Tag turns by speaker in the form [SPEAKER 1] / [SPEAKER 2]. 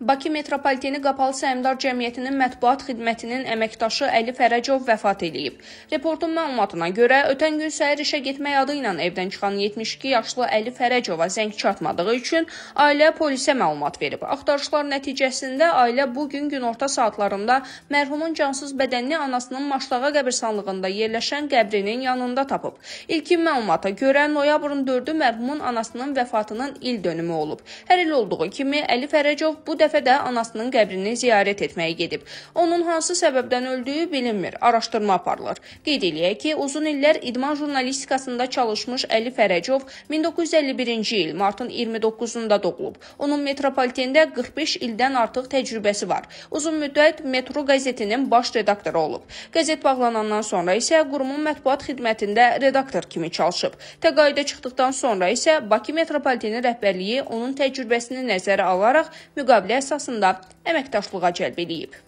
[SPEAKER 1] Bakı Metropoliteni Qapalı Səhmdar Cəmiyyətinin mətbuat xidmətinin əməkdaşı Əli Fərəcov vəfat edib. Reportun məlumatına görə, ötən gün səhər işə getmək adı ilə evdən çıxan 72 yaşlı Əli Fərəcova zəng çatmadığı üçün ailə polisə məlumat verib. Axtarışlar nəticəsində ailə bu gün günorta saatlarında mərhumun cansız bədənini anasının Maşlağa qəbirstanlığında yerləşən qəbrinin yanında tapıb. İlkin məlumata görə, noyabrın 4-ü mərhumun anasının vəfatının il dönümü olub. Hər il olduğu kimi Əli Fərəcov bu dəfə dəfə də anasının qəbrini ziyarət etməyə gedib. Onun hansı səbəbdən öldüyü bilinmir, araşdırma aparılır. Qeyd eləyək ki, uzun illər idman jurnalistikasında çalışmış Əli Fərəcov 1951-ci il martın 29-da doğulub. Onun metropolitində 45 ildən artıq təcrübəsi var. Uzun müddət Metro qəzetinin baş redaktoru olub. Qəzet bağlanandan sonra isə qurumun mətbuat xidmətində redaktor kimi çalışıb. Təqaüdə çıxdıqdan sonra isə Bakı metropoliteni rəhbərliyi onun təcrübəsini nəzərə alaraq müqavilə əsasında əməkdaşlığa cəlb edib.